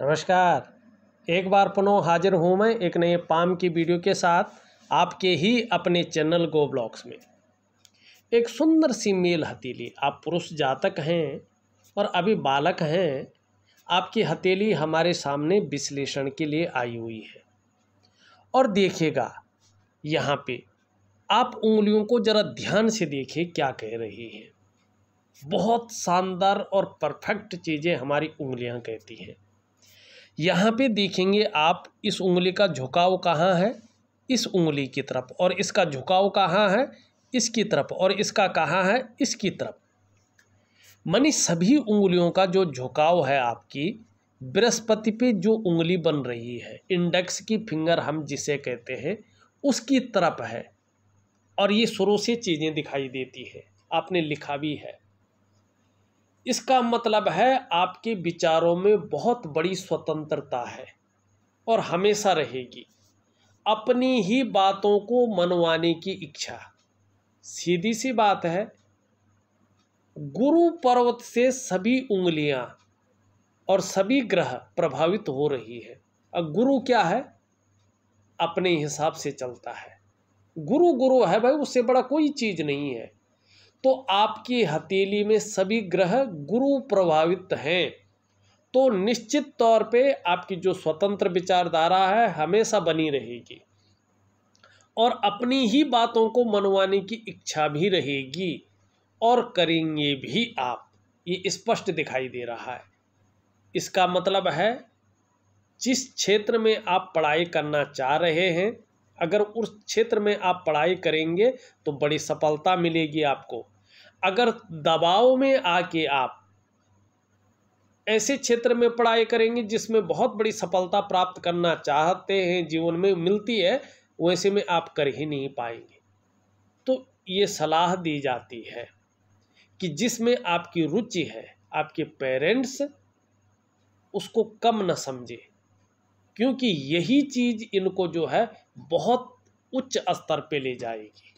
नमस्कार एक बार पुनः हाजिर हूँ मैं एक नए पाम की वीडियो के साथ आपके ही अपने चैनल गो ब्लॉग्स में एक सुंदर सी मेल हथेली आप पुरुष जातक हैं और अभी बालक हैं आपकी हथेली हमारे सामने विश्लेषण के लिए आई हुई है और देखिएगा यहाँ पे आप उंगलियों को ज़रा ध्यान से देखिए क्या कह रही है बहुत शानदार और परफेक्ट चीज़ें हमारी उंगलियाँ कहती हैं यहाँ पे देखेंगे आप इस उंगली का झुकाव कहाँ है इस उंगली की तरफ और इसका झुकाव कहाँ है इसकी तरफ और इसका कहाँ है इसकी तरफ मनी सभी उंगलियों का जो झुकाव है आपकी बृहस्पति पे जो उंगली बन रही है इंडेक्स की फिंगर हम जिसे कहते हैं उसकी तरफ है और ये शुरू से चीज़ें दिखाई देती है आपने लिखा भी है इसका मतलब है आपके विचारों में बहुत बड़ी स्वतंत्रता है और हमेशा रहेगी अपनी ही बातों को मनवाने की इच्छा सीधी सी बात है गुरु पर्वत से सभी उंगलियां और सभी ग्रह प्रभावित हो रही है अब गुरु क्या है अपने हिसाब से चलता है गुरु गुरु है भाई उससे बड़ा कोई चीज़ नहीं है तो आपकी हथेली में सभी ग्रह गुरु प्रभावित हैं तो निश्चित तौर पे आपकी जो स्वतंत्र विचारधारा है हमेशा बनी रहेगी और अपनी ही बातों को मनवाने की इच्छा भी रहेगी और करेंगे भी आप ये स्पष्ट दिखाई दे रहा है इसका मतलब है जिस क्षेत्र में आप पढ़ाई करना चाह रहे हैं अगर उस क्षेत्र में आप पढ़ाई करेंगे तो बड़ी सफलता मिलेगी आपको अगर दबाव में आके आप ऐसे क्षेत्र में पढ़ाई करेंगे जिसमें बहुत बड़ी सफलता प्राप्त करना चाहते हैं जीवन में मिलती है वैसे में आप कर ही नहीं पाएंगे तो ये सलाह दी जाती है कि जिसमें आपकी रुचि है आपके पेरेंट्स उसको कम न समझे क्योंकि यही चीज़ इनको जो है बहुत उच्च स्तर पे ले जाएगी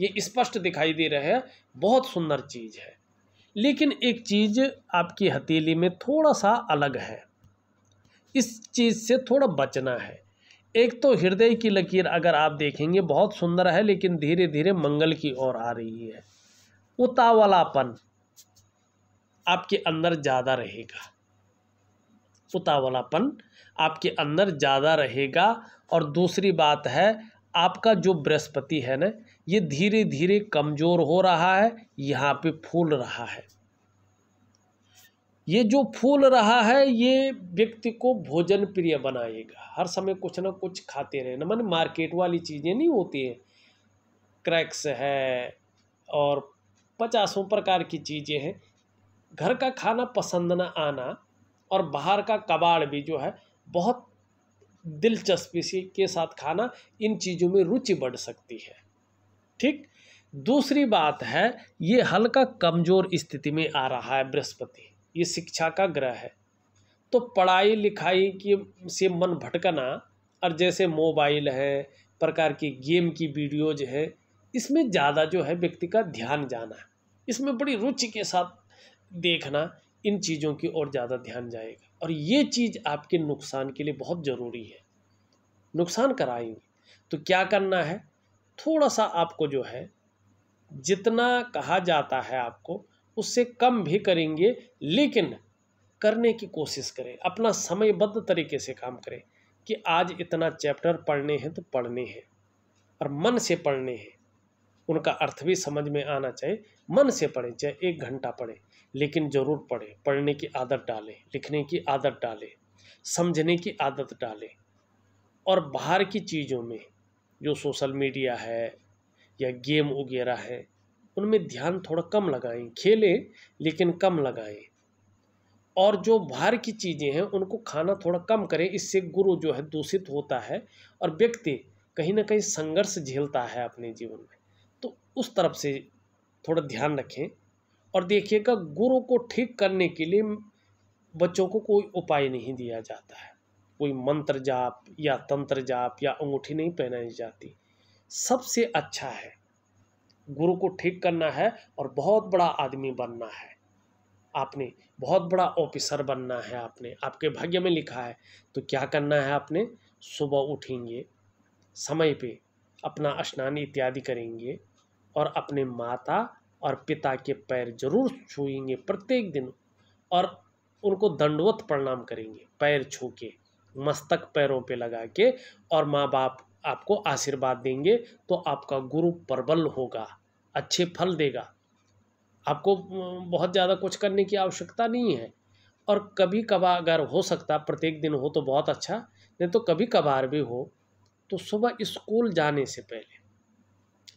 ये स्पष्ट दिखाई दे रहे हैं बहुत सुंदर चीज़ है लेकिन एक चीज़ आपकी हथेली में थोड़ा सा अलग है इस चीज़ से थोड़ा बचना है एक तो हृदय की लकीर अगर आप देखेंगे बहुत सुंदर है लेकिन धीरे धीरे मंगल की ओर आ रही है उतावलापन आपके अंदर ज़्यादा रहेगा उतावलापन आपके अंदर ज़्यादा रहेगा और दूसरी बात है आपका जो बृहस्पति है ना ये धीरे धीरे कमज़ोर हो रहा है यहाँ पे फूल रहा है ये जो फूल रहा है ये व्यक्ति को भोजन प्रिय बनाएगा हर समय कुछ ना कुछ खाते रहे ना मैंने मार्केट वाली चीज़ें नहीं होती हैं क्रैक्स है और पचासों प्रकार की चीज़ें हैं घर का खाना पसंद ना आना और बाहर का कबाड़ भी जो है बहुत दिलचस्पी से के साथ खाना इन चीज़ों में रुचि बढ़ सकती है ठीक दूसरी बात है ये हल्का कमज़ोर स्थिति में आ रहा है बृहस्पति ये शिक्षा का ग्रह है तो पढ़ाई लिखाई की से मन भटकना और जैसे मोबाइल है प्रकार की गेम की वीडियोज है इसमें ज़्यादा जो है व्यक्ति का ध्यान जाना इसमें बड़ी रुचि के साथ देखना इन चीज़ों की ओर ज़्यादा ध्यान जाएगा और ये चीज़ आपके नुकसान के लिए बहुत ज़रूरी है नुकसान कराएंगे तो क्या करना है थोड़ा सा आपको जो है जितना कहा जाता है आपको उससे कम भी करेंगे लेकिन करने की कोशिश करें अपना समयबद्ध तरीके से काम करें कि आज इतना चैप्टर पढ़ने हैं तो पढ़ने हैं और मन से पढ़ने हैं उनका अर्थ भी समझ में आना चाहिए मन से पढ़ें चाहे एक घंटा पढ़ें लेकिन ज़रूर पढ़ें पढ़ने की आदत डालें लिखने की आदत डालें समझने की आदत डालें और बाहर की चीज़ों में जो सोशल मीडिया है या गेम वगैरह है उनमें ध्यान थोड़ा कम लगाएं खेलें लेकिन कम लगाएं और जो बाहर की चीज़ें हैं उनको खाना थोड़ा कम करें इससे गुरु जो है दूषित होता है और व्यक्ति कहीं ना कहीं संघर्ष झेलता है अपने जीवन में तो उस तरफ से थोड़ा ध्यान रखें और देखिएगा गुरु को ठीक करने के लिए बच्चों को कोई उपाय नहीं दिया जाता है कोई मंत्र जाप या तंत्र जाप या अंगूठी नहीं पहनाई जाती सबसे अच्छा है गुरु को ठीक करना है और बहुत बड़ा आदमी बनना है आपने बहुत बड़ा ऑफिसर बनना है आपने आपके भाग्य में लिखा है तो क्या करना है आपने सुबह उठेंगे समय पे अपना स्नान इत्यादि करेंगे और अपने माता और पिता के पैर जरूर छूएंगे प्रत्येक दिन और उनको दंडवत प्रणाम करेंगे पैर छू के मस्तक पैरों पे लगा के और माँ बाप आपको आशीर्वाद देंगे तो आपका गुरु प्रबल होगा अच्छे फल देगा आपको बहुत ज़्यादा कुछ करने की आवश्यकता नहीं है और कभी कभार अगर हो सकता प्रत्येक दिन हो तो बहुत अच्छा नहीं तो कभी कभार भी हो तो सुबह स्कूल जाने से पहले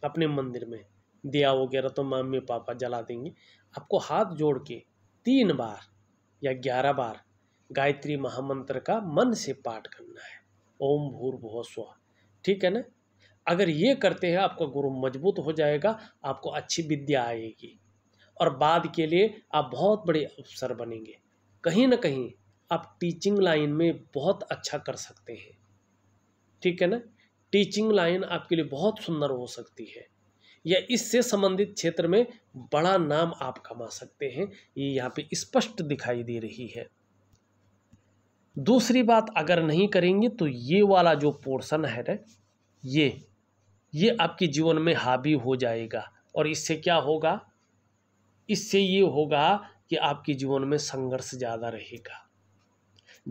अपने मंदिर में दिया वगैरह तो मम्मी पापा जला देंगे आपको हाथ जोड़ के तीन बार या ग्यारह बार गायत्री महामंत्र का मन से पाठ करना है ओम भूर स्व ठीक है ना अगर ये करते हैं आपका गुरु मजबूत हो जाएगा आपको अच्छी विद्या आएगी और बाद के लिए आप बहुत बड़े अफसर बनेंगे कहीं ना कहीं आप टीचिंग लाइन में बहुत अच्छा कर सकते हैं ठीक है ना टीचिंग लाइन आपके लिए बहुत सुंदर हो सकती है या इससे संबंधित क्षेत्र में बड़ा नाम आप कमा सकते हैं ये यहाँ पे स्पष्ट दिखाई दे रही है दूसरी बात अगर नहीं करेंगे तो ये वाला जो पोर्शन है ना ये ये आपके जीवन में हावी हो जाएगा और इससे क्या होगा इससे ये होगा कि आपके जीवन में संघर्ष ज़्यादा रहेगा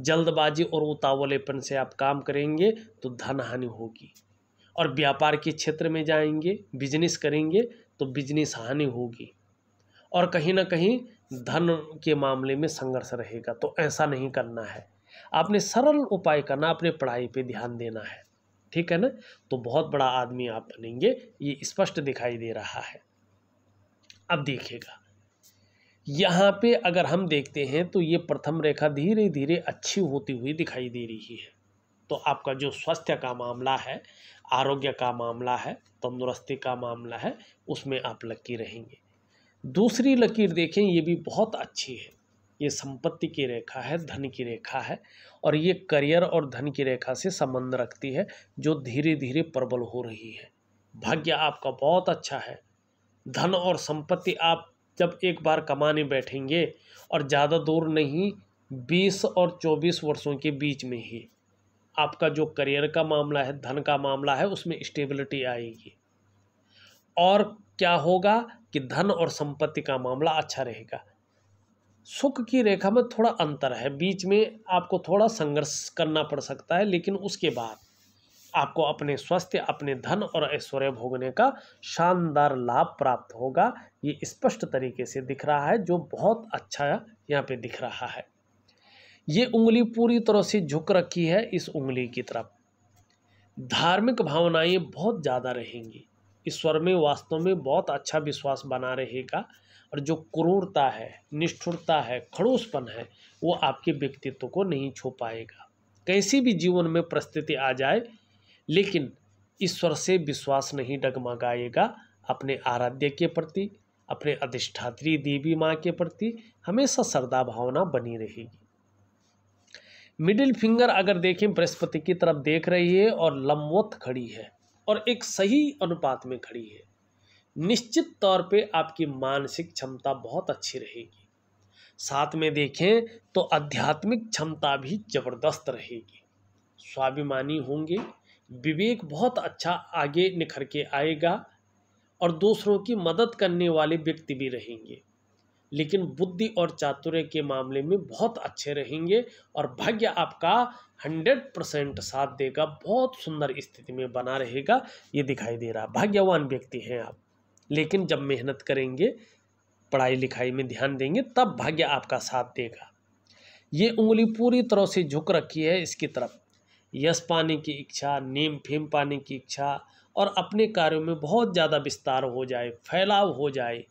जल्दबाजी और उतावलेपन से आप काम करेंगे तो धन हानि होगी और व्यापार के क्षेत्र में जाएंगे बिजनेस करेंगे तो बिजनेस हानि होगी और कहीं ना कहीं धन के मामले में संघर्ष रहेगा तो ऐसा नहीं करना है आपने सरल उपाय करना अपने पढ़ाई पे ध्यान देना है ठीक है ना तो बहुत बड़ा आदमी आप बनेंगे ये स्पष्ट दिखाई दे रहा है अब देखिएगा यहाँ पे अगर हम देखते हैं तो ये प्रथम रेखा धीरे धीरे अच्छी होती हुई दिखाई दे रही है तो आपका जो स्वास्थ्य का मामला है आरोग्य का मामला है तंदुरुस्ती का मामला है उसमें आप लकी रहेंगे दूसरी लकीर देखें ये भी बहुत अच्छी है ये संपत्ति की रेखा है धन की रेखा है और ये करियर और धन की रेखा से संबंध रखती है जो धीरे धीरे प्रबल हो रही है भाग्य आपका बहुत अच्छा है धन और संपत्ति आप जब एक बार कमाने बैठेंगे और ज़्यादा दूर नहीं बीस और चौबीस वर्षों के बीच में ही आपका जो करियर का मामला है धन का मामला है उसमें स्टेबिलिटी आएगी और क्या होगा कि धन और संपत्ति का मामला अच्छा रहेगा सुख की रेखा में थोड़ा अंतर है बीच में आपको थोड़ा संघर्ष करना पड़ सकता है लेकिन उसके बाद आपको अपने स्वास्थ्य अपने धन और ऐश्वर्य भोगने का शानदार लाभ प्राप्त होगा ये स्पष्ट तरीके से दिख रहा है जो बहुत अच्छा यहाँ पे दिख रहा है ये उंगली पूरी तरह से झुक रखी है इस उंगली की तरफ धार्मिक भावनाएं बहुत ज़्यादा रहेंगी ईश्वर में वास्तव में बहुत अच्छा विश्वास बना रहेगा और जो क्रूरता है निष्ठुरता है खड़ोसपन है वो आपके व्यक्तित्व को नहीं छो पाएगा कैसी भी जीवन में परिस्थिति आ जाए लेकिन ईश्वर से विश्वास नहीं डगमगाएगा अपने आराध्य के प्रति अपने अधिष्ठात्री देवी माँ के प्रति हमेशा श्रद्धा भावना बनी रहेगी मिडिल फिंगर अगर देखें बृहस्पति की तरफ देख रही है और लंबवत खड़ी है और एक सही अनुपात में खड़ी है निश्चित तौर पे आपकी मानसिक क्षमता बहुत अच्छी रहेगी साथ में देखें तो आध्यात्मिक क्षमता भी जबरदस्त रहेगी स्वाभिमानी होंगे विवेक बहुत अच्छा आगे निखर के आएगा और दूसरों की मदद करने वाले व्यक्ति भी रहेंगे लेकिन बुद्धि और चातुर्य के मामले में बहुत अच्छे रहेंगे और भाग्य आपका हंड्रेड परसेंट साथ देगा बहुत सुंदर स्थिति में बना रहेगा ये दिखाई दे रहा भाग्यवान व्यक्ति हैं आप लेकिन जब मेहनत करेंगे पढ़ाई लिखाई में ध्यान देंगे तब भाग्य आपका साथ देगा ये उंगली पूरी तरह से झुक रखी है इसकी तरफ यश पाने की इच्छा नेम फेम पाने की इच्छा और अपने कार्यों में बहुत ज़्यादा विस्तार हो जाए फैलाव हो जाए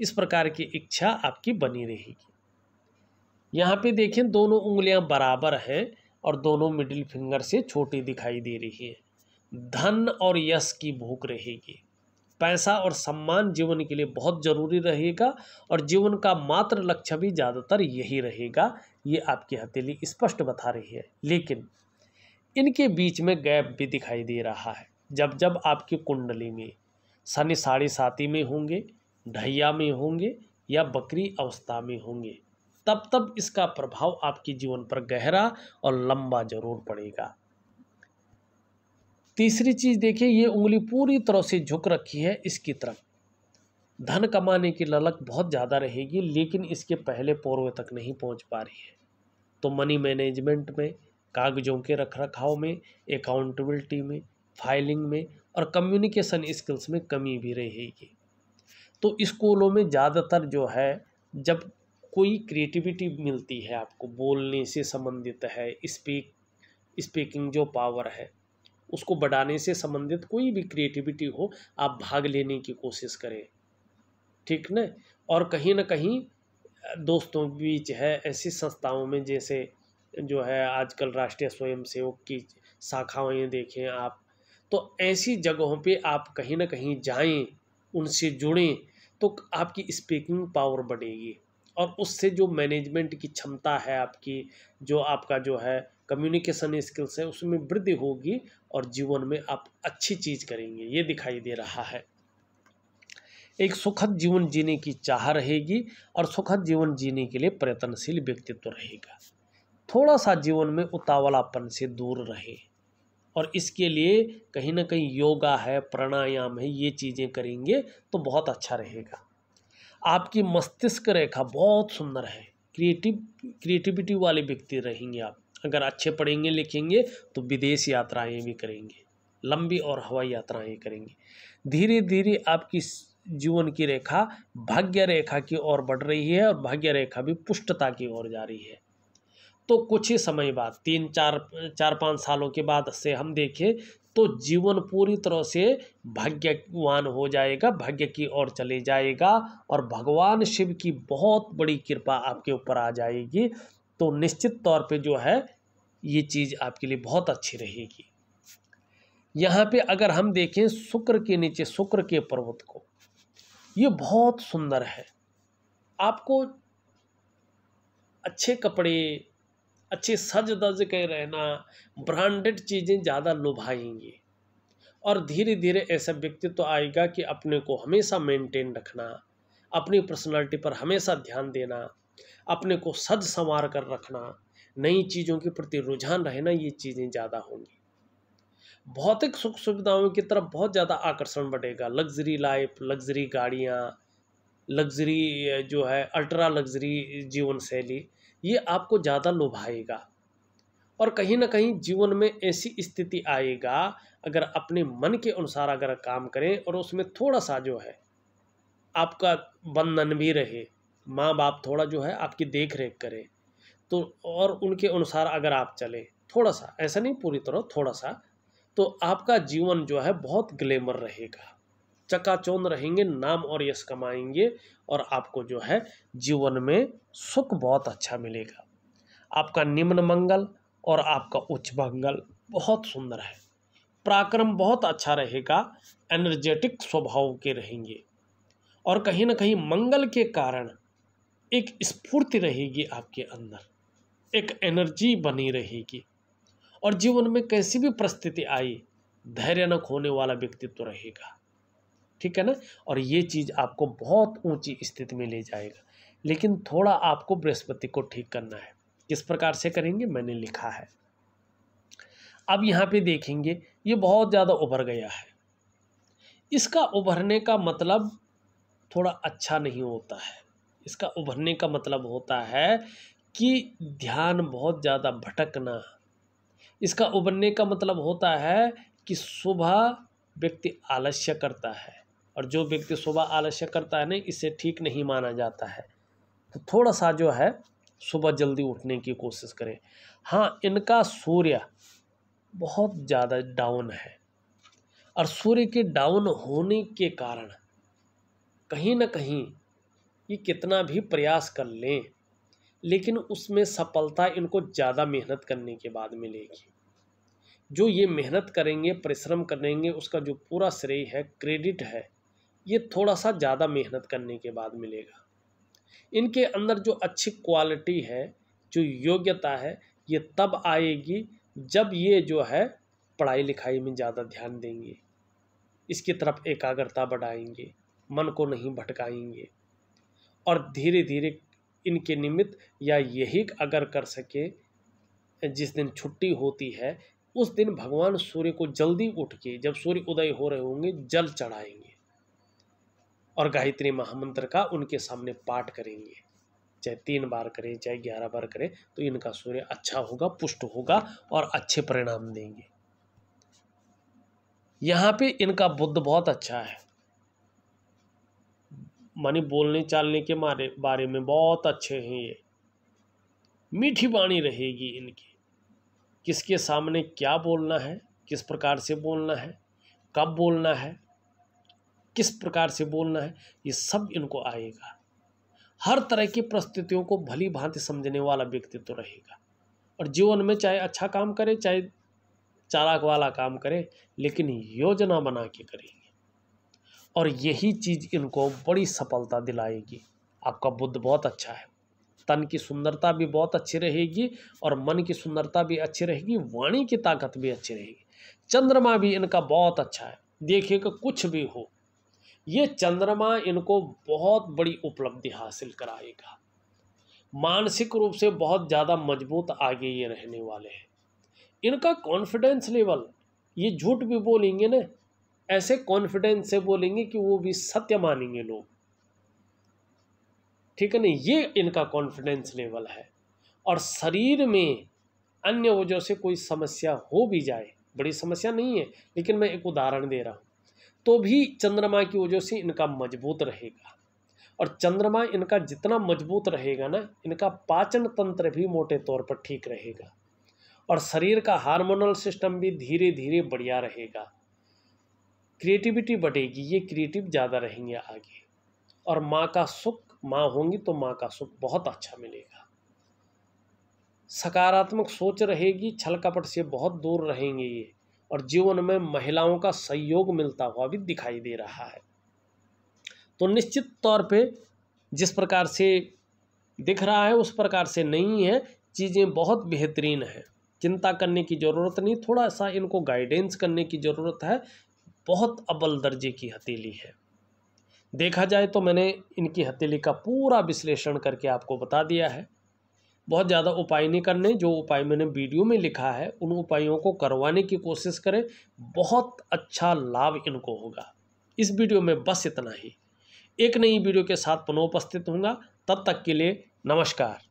इस प्रकार की इच्छा आपकी बनी रहेगी यहाँ पे देखें दोनों उंगलियाँ बराबर हैं और दोनों मिडिल फिंगर से छोटी दिखाई दे रही है धन और यश की भूख रहेगी पैसा और सम्मान जीवन के लिए बहुत ज़रूरी रहेगा और जीवन का मात्र लक्ष्य भी ज़्यादातर यही रहेगा ये आपकी हथेली स्पष्ट बता रही है लेकिन इनके बीच में गैप भी दिखाई दे रहा है जब जब आपकी कुंडली में शनि साढ़े साथी में होंगे ढैया में होंगे या बकरी अवस्था में होंगे तब तब इसका प्रभाव आपके जीवन पर गहरा और लंबा जरूर पड़ेगा तीसरी चीज़ देखिए ये उंगली पूरी तरह से झुक रखी है इसकी तरफ धन कमाने की ललक बहुत ज़्यादा रहेगी लेकिन इसके पहले पौर्वे तक नहीं पहुंच पा रही है तो मनी मैनेजमेंट में कागजों के रख रखाव में अकाउंटेबिलिटी में फाइलिंग में और कम्युनिकेशन स्किल्स में कमी भी रहेगी तो स्कूलों में ज़्यादातर जो है जब कोई क्रिएटिविटी मिलती है आपको बोलने से संबंधित है स्पीक स्पीकिंग जो पावर है उसको बढ़ाने से संबंधित कोई भी क्रिएटिविटी हो आप भाग लेने की कोशिश करें ठीक न और कहीं ना कहीं दोस्तों के बीच है ऐसी संस्थाओं में जैसे जो है आजकल राष्ट्रीय स्वयंसेवक की शाखाएँ देखें आप तो ऐसी जगहों पे आप कहीं ना कहीं जाएं उनसे जुड़ें तो आपकी स्पीकिंग पावर बढ़ेगी और उससे जो मैनेजमेंट की क्षमता है आपकी जो आपका जो है कम्युनिकेशन स्किल्स है उसमें वृद्धि होगी और जीवन में आप अच्छी चीज़ करेंगे ये दिखाई दे रहा है एक सुखद जीवन जीने की चाह रहेगी और सुखद जीवन जीने के लिए प्रयत्नशील व्यक्तित्व रहेगा थोड़ा सा जीवन में उतावलापन से दूर रहे और इसके लिए कहीं ना कहीं योगा है प्राणायाम है ये चीज़ें करेंगे तो बहुत अच्छा रहेगा आपकी मस्तिष्क रेखा बहुत सुंदर है क्रिएटिव क्रिएटिविटी वाले व्यक्ति रहेंगे आप अगर अच्छे पढ़ेंगे लिखेंगे तो विदेश यात्राएं भी करेंगे लंबी और हवाई यात्राएं करेंगे धीरे धीरे आपकी जीवन की रेखा भाग्य रेखा की ओर बढ़ रही है और भाग्य रेखा भी पुष्टता की ओर जा रही है तो कुछ ही समय बाद तीन चार चार पाँच सालों के बाद से हम देखें तो जीवन पूरी तरह से भाग्यवान हो जाएगा भाग्य की ओर चले जाएगा और भगवान शिव की बहुत बड़ी कृपा आपके ऊपर आ जाएगी तो निश्चित तौर पे जो है ये चीज़ आपके लिए बहुत अच्छी रहेगी यहाँ पे अगर हम देखें शुक्र के नीचे शुक्र के पर्वत को ये बहुत सुंदर है आपको अच्छे कपड़े अच्छी सज दज के रहना ब्रांडेड चीज़ें ज़्यादा लुभाएंगी और धीरे धीरे ऐसा व्यक्तित्व तो आएगा कि अपने को हमेशा मेंटेन रखना अपनी पर्सनालिटी पर हमेशा ध्यान देना अपने को सज संवार कर रखना नई चीज़ों के प्रति रुझान रहना ये चीज़ें ज़्यादा होंगी भौतिक सुख सुविधाओं की तरफ बहुत ज़्यादा आकर्षण बढ़ेगा लग्जरी लाइफ लग्जरी गाड़ियाँ लग्जरी जो है अल्ट्रा लग्जरी जीवन शैली ये आपको ज़्यादा लुभाएगा और कहीं ना कहीं जीवन में ऐसी स्थिति आएगा अगर अपने मन के अनुसार अगर काम करें और उसमें थोड़ा सा जो है आपका बंधन भी रहे माँ बाप थोड़ा जो है आपकी देख रेख करें तो और उनके अनुसार अगर आप चलें थोड़ा सा ऐसा नहीं पूरी तरह थोड़ा सा तो आपका जीवन जो है बहुत ग्लैमर रहेगा चकाचौंध रहेंगे नाम और यश कमाएंगे और आपको जो है जीवन में सुख बहुत अच्छा मिलेगा आपका निम्न मंगल और आपका उच्च मंगल बहुत सुंदर है पराक्रम बहुत अच्छा रहेगा एनर्जेटिक स्वभाव के रहेंगे और कहीं ना कहीं मंगल के कारण एक स्फूर्ति रहेगी आपके अंदर एक एनर्जी बनी रहेगी और जीवन में कैसी भी परिस्थिति आई धैर्य न खोने वाला व्यक्तित्व रहेगा ठीक है ना और ये चीज़ आपको बहुत ऊंची स्थिति में ले जाएगा लेकिन थोड़ा आपको बृहस्पति को ठीक करना है किस प्रकार से करेंगे मैंने लिखा है अब यहाँ पे देखेंगे ये बहुत ज़्यादा उभर गया है इसका उभरने का मतलब थोड़ा अच्छा नहीं होता है इसका उभरने का मतलब होता है कि ध्यान बहुत ज़्यादा भटकना इसका उभरने का मतलब होता है कि सुबह व्यक्ति आलस्य करता है और जो व्यक्ति सुबह आलस्य करता है ना इसे ठीक नहीं माना जाता है तो थोड़ा सा जो है सुबह जल्दी उठने की कोशिश करें हाँ इनका सूर्य बहुत ज़्यादा डाउन है और सूर्य के डाउन होने के कारण कहीं ना कहीं ये कितना भी प्रयास कर लें लेकिन उसमें सफलता इनको ज़्यादा मेहनत करने के बाद मिलेगी जो ये मेहनत करेंगे परिश्रम करेंगे उसका जो पूरा श्रेय है क्रेडिट है ये थोड़ा सा ज़्यादा मेहनत करने के बाद मिलेगा इनके अंदर जो अच्छी क्वालिटी है जो योग्यता है ये तब आएगी जब ये जो है पढ़ाई लिखाई में ज़्यादा ध्यान देंगे इसकी तरफ एकाग्रता बढ़ाएंगे मन को नहीं भटकाएंगे और धीरे धीरे इनके निमित्त या यही अगर कर सके जिस दिन छुट्टी होती है उस दिन भगवान सूर्य को जल्दी उठ के जब सूर्य उदय हो रहे होंगे जल चढ़ाएंगे और गायत्री महामंत्र का उनके सामने पाठ करेंगे चाहे तीन बार करें चाहे ग्यारह बार करें तो इनका सूर्य अच्छा होगा पुष्ट होगा और अच्छे परिणाम देंगे यहाँ पे इनका बुद्ध बहुत अच्छा है मानी बोलने चालने के मारे बारे में बहुत अच्छे हैं ये मीठी वाणी रहेगी इनकी किसके सामने क्या बोलना है किस प्रकार से बोलना है कब बोलना है किस प्रकार से बोलना है ये सब इनको आएगा हर तरह की परिस्थितियों को भली भांति समझने वाला व्यक्तित्व तो रहेगा और जीवन में चाहे अच्छा काम करे चाहे चालाक वाला काम करे लेकिन योजना बना के करेंगे और यही चीज़ इनको बड़ी सफलता दिलाएगी आपका बुद्ध बहुत अच्छा है तन की सुंदरता भी बहुत अच्छी रहेगी और मन की सुंदरता भी अच्छी रहेगी वाणी की ताकत भी अच्छी रहेगी चंद्रमा भी इनका बहुत अच्छा है देखिएगा कुछ भी हो ये चंद्रमा इनको बहुत बड़ी उपलब्धि हासिल कराएगा मानसिक रूप से बहुत ज़्यादा मजबूत आगे ये रहने वाले हैं इनका कॉन्फिडेंस लेवल ये झूठ भी बोलेंगे ना ऐसे कॉन्फिडेंस से बोलेंगे कि वो भी सत्य मानेंगे लोग ठीक है ना ये इनका कॉन्फिडेंस लेवल है और शरीर में अन्य वजह से कोई समस्या हो भी जाए बड़ी समस्या नहीं है लेकिन मैं एक उदाहरण दे रहा हूँ तो भी चंद्रमा की वजह से इनका मजबूत रहेगा और चंद्रमा इनका जितना मजबूत रहेगा ना इनका पाचन तंत्र भी मोटे तौर पर ठीक रहेगा और शरीर का हार्मोनल सिस्टम भी धीरे धीरे बढ़िया रहेगा क्रिएटिविटी बढ़ेगी ये क्रिएटिव ज़्यादा रहेंगे आगे और माँ का सुख माँ होंगी तो माँ का सुख बहुत अच्छा मिलेगा सकारात्मक सोच रहेगी छल कपट से बहुत दूर रहेंगे ये और जीवन में महिलाओं का सहयोग मिलता हुआ भी दिखाई दे रहा है तो निश्चित तौर पे जिस प्रकार से दिख रहा है उस प्रकार से नहीं है चीज़ें बहुत बेहतरीन हैं चिंता करने की ज़रूरत नहीं थोड़ा सा इनको गाइडेंस करने की ज़रूरत है बहुत अबल दर्जे की हथेली है देखा जाए तो मैंने इनकी हथेली का पूरा विश्लेषण करके आपको बता दिया है बहुत ज़्यादा उपाय नहीं करने जो उपाय मैंने वीडियो में लिखा है उन उपायों को करवाने की कोशिश करें बहुत अच्छा लाभ इनको होगा इस वीडियो में बस इतना ही एक नई वीडियो के साथ पुनः उपस्थित होंगे तब तक के लिए नमस्कार